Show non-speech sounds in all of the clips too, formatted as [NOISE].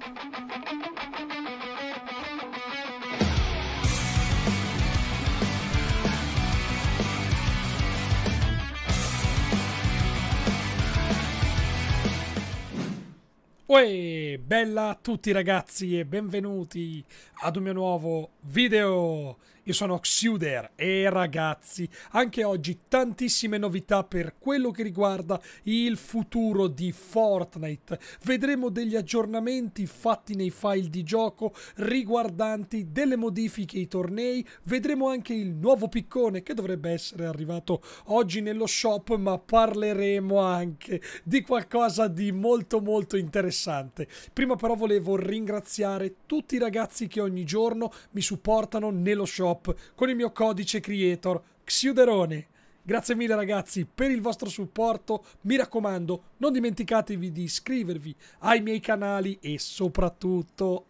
thank you Uè, bella a tutti ragazzi e benvenuti ad un mio nuovo video. Io sono Xuder e ragazzi, anche oggi tantissime novità per quello che riguarda il futuro di Fortnite. Vedremo degli aggiornamenti fatti nei file di gioco riguardanti delle modifiche ai tornei, vedremo anche il nuovo piccone che dovrebbe essere arrivato oggi nello shop, ma parleremo anche di qualcosa di molto molto interessante interessante. Prima però volevo ringraziare tutti i ragazzi che ogni giorno mi supportano nello shop con il mio codice creator Xiuderone. Grazie mille ragazzi per il vostro supporto, mi raccomando non dimenticatevi di iscrivervi ai miei canali e soprattutto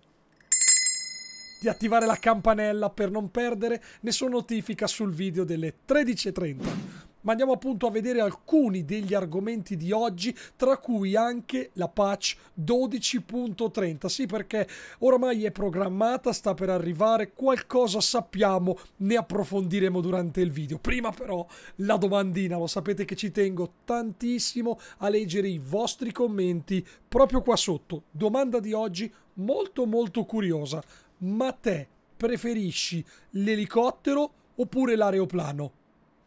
di attivare la campanella per non perdere nessuna notifica sul video delle 13.30 ma andiamo appunto a vedere alcuni degli argomenti di oggi, tra cui anche la patch 12.30. Sì, perché oramai è programmata, sta per arrivare, qualcosa sappiamo, ne approfondiremo durante il video. Prima però la domandina, lo sapete che ci tengo tantissimo a leggere i vostri commenti proprio qua sotto. Domanda di oggi molto molto curiosa, ma te preferisci l'elicottero oppure l'aeroplano?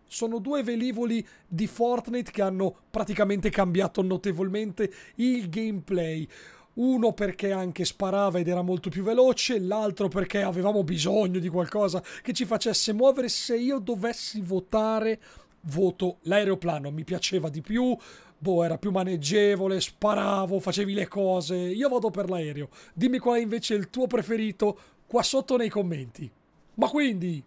sono due velivoli di Fortnite che hanno praticamente cambiato notevolmente il gameplay. Uno perché anche sparava ed era molto più veloce, l'altro perché avevamo bisogno di qualcosa che ci facesse muovere. Se io dovessi votare, voto l'aeroplano, mi piaceva di più, boh, era più maneggevole, sparavo, facevi le cose. Io vado per l'aereo. Dimmi qual è invece il tuo preferito qua sotto nei commenti. Ma quindi,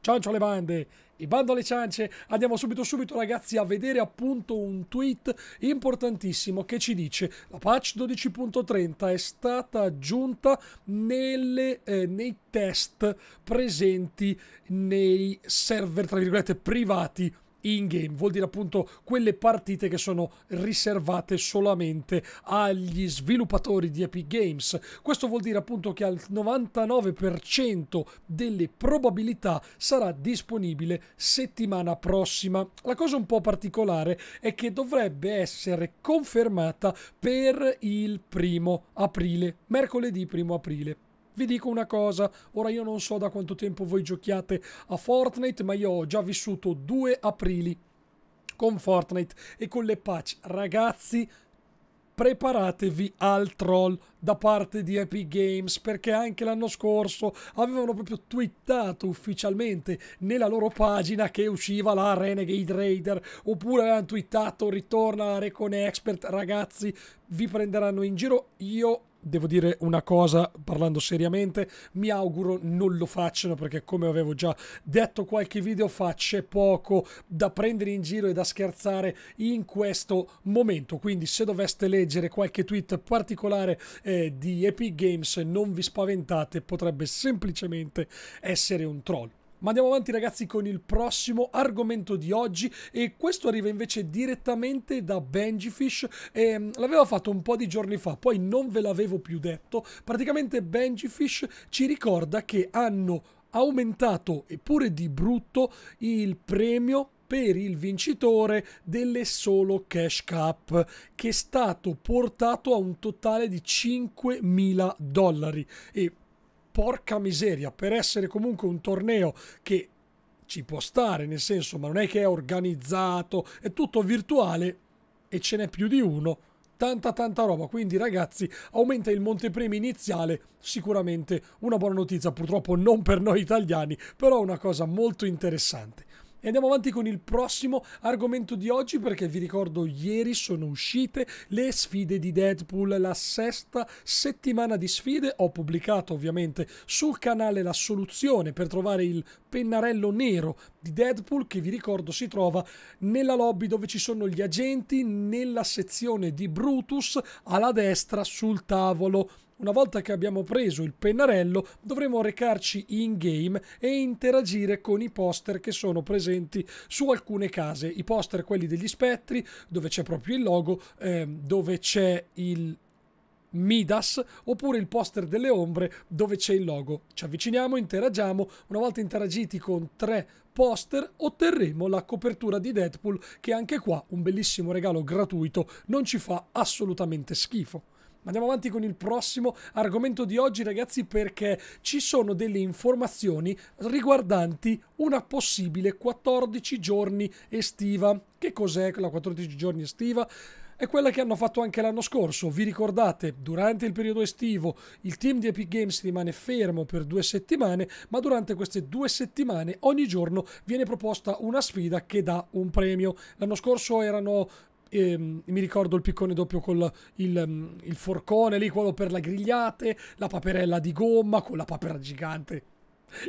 ciancio le bande! E bando alle ciance, andiamo subito subito ragazzi a vedere appunto un tweet importantissimo che ci dice la patch 12.30 è stata aggiunta nelle, eh, nei test presenti nei server tra virgolette privati in game, vuol dire appunto quelle partite che sono riservate solamente agli sviluppatori di Epic Games. Questo vuol dire appunto che al 99% delle probabilità sarà disponibile settimana prossima. La cosa un po' particolare è che dovrebbe essere confermata per il primo aprile, mercoledì primo aprile. Vi dico una cosa, ora io non so da quanto tempo voi giochiate a Fortnite, ma io ho già vissuto due aprili con Fortnite e con le patch. Ragazzi, preparatevi al troll da parte di Epic Games perché anche l'anno scorso avevano proprio twittato ufficialmente nella loro pagina che usciva la Renegade Raider oppure avevano twittato ritorna la Recon Expert ragazzi vi prenderanno in giro io devo dire una cosa parlando seriamente, mi auguro non lo facciano perché come avevo già detto qualche video fa c'è poco da prendere in giro e da scherzare in questo momento, quindi se doveste leggere qualche tweet particolare eh, di Epic Games non vi spaventate, potrebbe semplicemente essere un troll. Ma andiamo avanti ragazzi con il prossimo argomento di oggi e questo arriva invece direttamente da Benjifish e ehm, l'aveva fatto un po' di giorni fa, poi non ve l'avevo più detto. Praticamente Benjifish ci ricorda che hanno aumentato eppure di brutto il premio per il vincitore delle solo cash cup che è stato portato a un totale di 5.000 dollari e porca miseria, per essere comunque un torneo che ci può stare, nel senso, ma non è che è organizzato, è tutto virtuale e ce n'è più di uno. Tanta tanta roba, quindi ragazzi aumenta il montepremi iniziale, sicuramente una buona notizia, purtroppo non per noi italiani, però una cosa molto interessante. E andiamo avanti con il prossimo argomento di oggi perché vi ricordo ieri sono uscite le sfide di Deadpool, la sesta settimana di sfide. Ho pubblicato ovviamente sul canale la soluzione per trovare il pennarello nero di Deadpool che vi ricordo si trova nella lobby dove ci sono gli agenti, nella sezione di Brutus alla destra sul tavolo una volta che abbiamo preso il pennarello dovremo recarci in game e interagire con i poster che sono presenti su alcune case. I poster quelli degli spettri dove c'è proprio il logo, eh, dove c'è il Midas oppure il poster delle ombre dove c'è il logo. Ci avviciniamo, interagiamo, una volta interagiti con tre poster otterremo la copertura di Deadpool che anche qua un bellissimo regalo gratuito non ci fa assolutamente schifo. Andiamo avanti con il prossimo argomento di oggi, ragazzi, perché ci sono delle informazioni riguardanti una possibile 14 giorni estiva. Che cos'è la 14 giorni estiva? è quella che hanno fatto anche l'anno scorso. Vi ricordate, durante il periodo estivo il team di Epic Games rimane fermo per due settimane, ma durante queste due settimane ogni giorno viene proposta una sfida che dà un premio. L'anno scorso erano ehm, mi ricordo il piccone doppio con il, mm, il, forcone lì, quello per la grigliate, la paperella di gomma con la papera gigante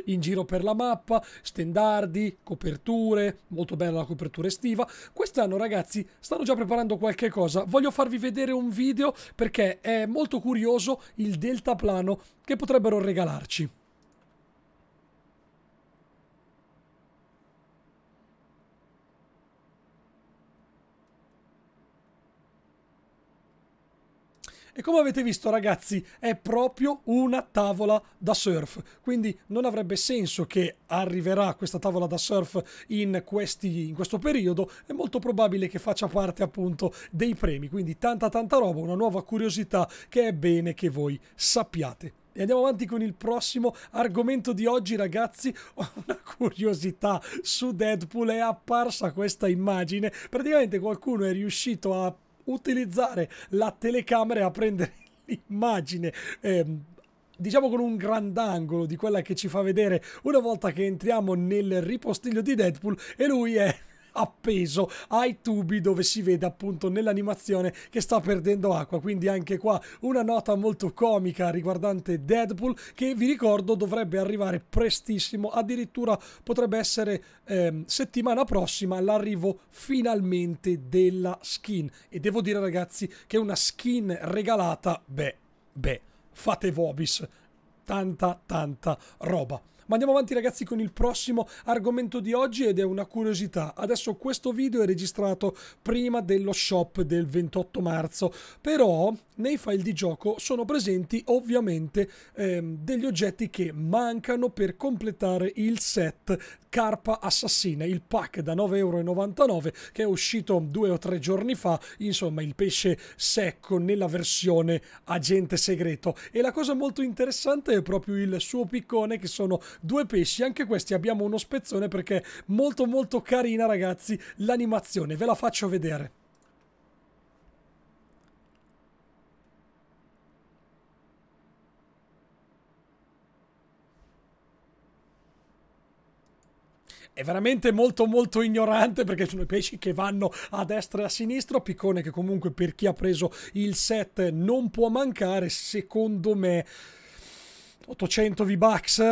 in giro per la mappa, stendardi, coperture, molto bella la copertura estiva. Quest'anno ragazzi stanno già preparando qualche cosa, voglio farvi vedere un video perché è molto curioso il deltaplano che potrebbero regalarci. E come avete visto ragazzi è proprio una tavola da surf, quindi non avrebbe senso che arriverà questa tavola da surf in, questi, in questo periodo, è molto probabile che faccia parte appunto dei premi, quindi tanta tanta roba, una nuova curiosità che è bene che voi sappiate. E andiamo avanti con il prossimo argomento di oggi, ragazzi. [LAUGHS] Ho una curiosità su Deadpool. È apparsa questa immagine. Praticamente qualcuno è riuscito a utilizzare la telecamera e a prendere [LAUGHS] l'immagine. Ehm, diciamo con un grandangolo di quella che ci fa vedere una volta che entriamo nel ripostiglio di Deadpool e lui è appeso ai tubi dove si vede appunto nell'animazione che sta perdendo acqua. Quindi anche qua una nota molto comica riguardante Deadpool che vi ricordo dovrebbe arrivare prestissimo, addirittura potrebbe essere eh, settimana prossima l'arrivo finalmente della skin. E devo dire ragazzi che una skin regalata, beh, beh, fate Vobis, tanta tanta roba. Ma andiamo avanti ragazzi con il prossimo argomento di oggi ed è una curiosità. Adesso questo video è registrato prima dello shop del 28 marzo, però nei file di gioco sono presenti ovviamente ehm, degli oggetti che mancano per completare il set Carpa Assassina, il pack da 9,99€ che è uscito due o tre giorni fa, insomma il pesce secco nella versione agente segreto. E la cosa molto interessante è proprio il suo piccone che sono due pesci, anche questi abbiamo uno spezzone perché molto molto carina ragazzi l'animazione, ve la faccio vedere. è veramente molto molto ignorante perché sono i pesci che vanno a destra e a sinistra piccone che comunque per chi ha preso il set non può mancare secondo me 800 V-Bucks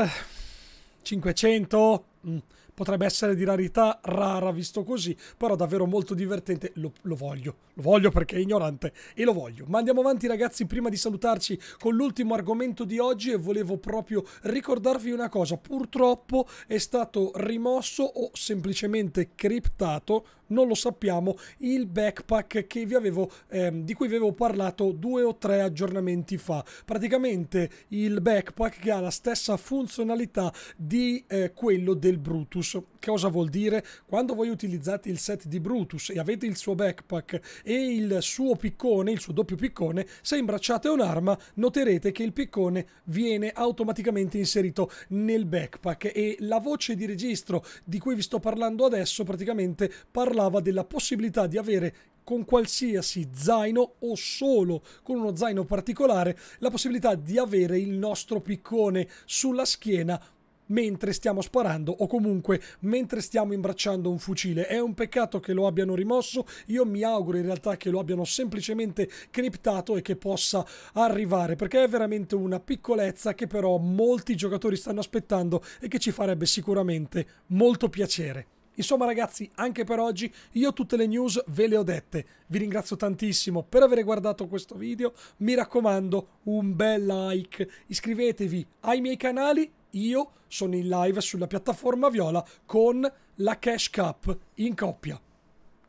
500 mm potrebbe essere di rarità rara visto così, però davvero molto divertente, lo, lo voglio, lo voglio perché è ignorante e lo voglio. Ma andiamo avanti ragazzi, prima di salutarci con l'ultimo argomento di oggi e volevo proprio ricordarvi una cosa, purtroppo è stato rimosso o semplicemente criptato, non lo sappiamo, il backpack avevo, ehm, di cui vi avevo parlato due o tre aggiornamenti fa. Praticamente il backpack che ha la stessa funzionalità di eh, quello del Brutus. Cosa vuol dire? Quando voi utilizzate il set di Brutus e avete il suo backpack e il suo piccone, il suo doppio piccone, se imbracciate un'arma noterete che il piccone viene automaticamente inserito nel backpack e la voce di registro di cui vi sto parlando adesso praticamente parla parlava della possibilità di avere con qualsiasi zaino o solo con uno zaino particolare la possibilità di avere il nostro piccone sulla schiena mentre stiamo sparando o comunque mentre stiamo imbracciando un fucile. È un peccato che lo abbiano rimosso, io mi auguro in realtà che lo abbiano semplicemente criptato e che possa arrivare perché è veramente una piccolezza che però molti giocatori stanno aspettando e che ci farebbe sicuramente molto piacere. Insomma ragazzi, anche per oggi io tutte le news ve le ho dette. Vi ringrazio tantissimo per aver guardato questo video. Mi raccomando, un bel like. Iscrivetevi ai miei canali. Io sono in live sulla piattaforma Viola con la Cash Cup in coppia.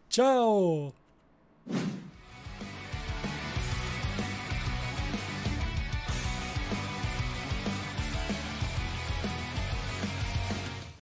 Ciao!